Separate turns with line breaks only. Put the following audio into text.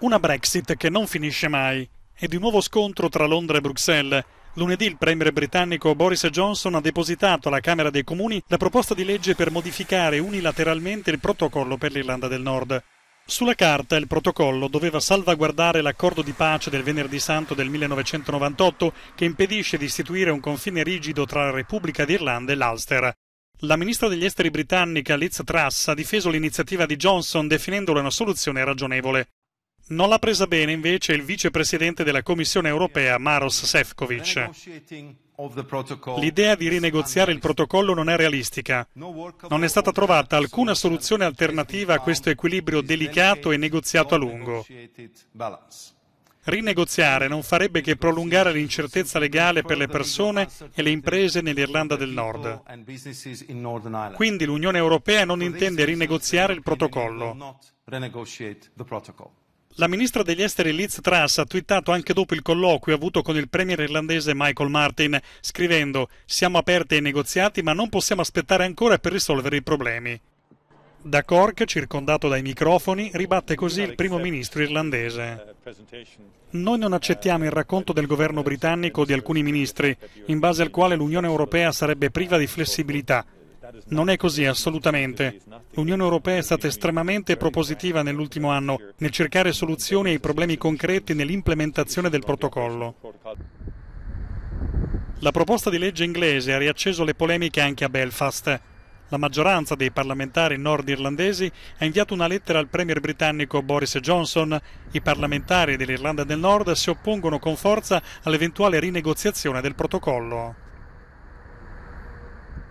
Una Brexit che non finisce mai e di nuovo scontro tra Londra e Bruxelles. Lunedì il premier britannico Boris Johnson ha depositato alla Camera dei Comuni la proposta di legge per modificare unilateralmente il protocollo per l'Irlanda del Nord. Sulla carta il protocollo doveva salvaguardare l'accordo di pace del venerdì santo del 1998 che impedisce di istituire un confine rigido tra la Repubblica d'Irlanda e l'Ulster. La ministra degli esteri britannica Liz Truss ha difeso l'iniziativa di Johnson definendola una soluzione ragionevole. Non l'ha presa bene invece il vicepresidente della Commissione europea Maros Sefcovic. L'idea di rinegoziare il protocollo non è realistica. Non è stata trovata alcuna soluzione alternativa a questo equilibrio delicato e negoziato a lungo. Rinegoziare non farebbe che prolungare l'incertezza legale per le persone e le imprese nell'Irlanda del Nord. Quindi l'Unione Europea non intende rinegoziare il protocollo. La ministra degli esteri Liz Truss ha twittato anche dopo il colloquio avuto con il premier irlandese Michael Martin, scrivendo Siamo aperti ai negoziati ma non possiamo aspettare ancora per risolvere i problemi. Da Cork, circondato dai microfoni, ribatte così il primo ministro irlandese. Noi non accettiamo il racconto del governo britannico o di alcuni ministri, in base al quale l'Unione Europea sarebbe priva di flessibilità non è così assolutamente. L'Unione Europea è stata estremamente propositiva nell'ultimo anno nel cercare soluzioni ai problemi concreti nell'implementazione del protocollo. La proposta di legge inglese ha riacceso le polemiche anche a Belfast. La maggioranza dei parlamentari nordirlandesi ha inviato una lettera al premier britannico Boris Johnson. I parlamentari dell'Irlanda del Nord si oppongono con forza all'eventuale rinegoziazione del protocollo.